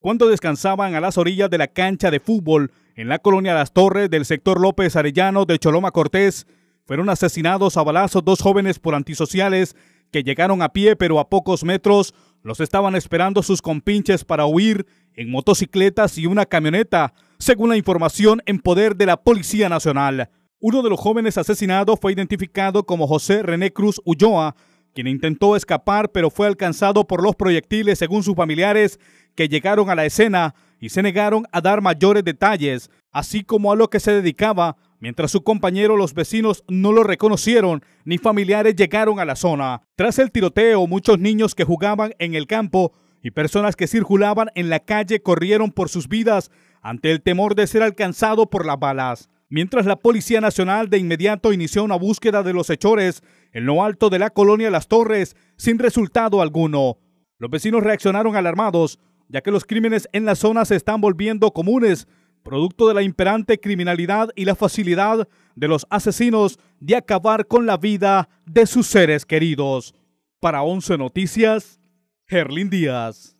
cuando descansaban a las orillas de la cancha de fútbol en la colonia Las Torres del sector López Arellano de Choloma Cortés, fueron asesinados a balazos dos jóvenes por antisociales que llegaron a pie pero a pocos metros los estaban esperando sus compinches para huir en motocicletas y una camioneta, según la información en poder de la Policía Nacional. Uno de los jóvenes asesinados fue identificado como José René Cruz Ulloa, quien intentó escapar pero fue alcanzado por los proyectiles según sus familiares, que llegaron a la escena y se negaron a dar mayores detalles, así como a lo que se dedicaba, mientras su compañero los vecinos no lo reconocieron ni familiares llegaron a la zona. Tras el tiroteo, muchos niños que jugaban en el campo y personas que circulaban en la calle corrieron por sus vidas ante el temor de ser alcanzado por las balas. Mientras la Policía Nacional de inmediato inició una búsqueda de los hechores en lo alto de la colonia Las Torres sin resultado alguno. Los vecinos reaccionaron alarmados ya que los crímenes en la zona se están volviendo comunes, producto de la imperante criminalidad y la facilidad de los asesinos de acabar con la vida de sus seres queridos. Para 11 Noticias, Gerlin Díaz.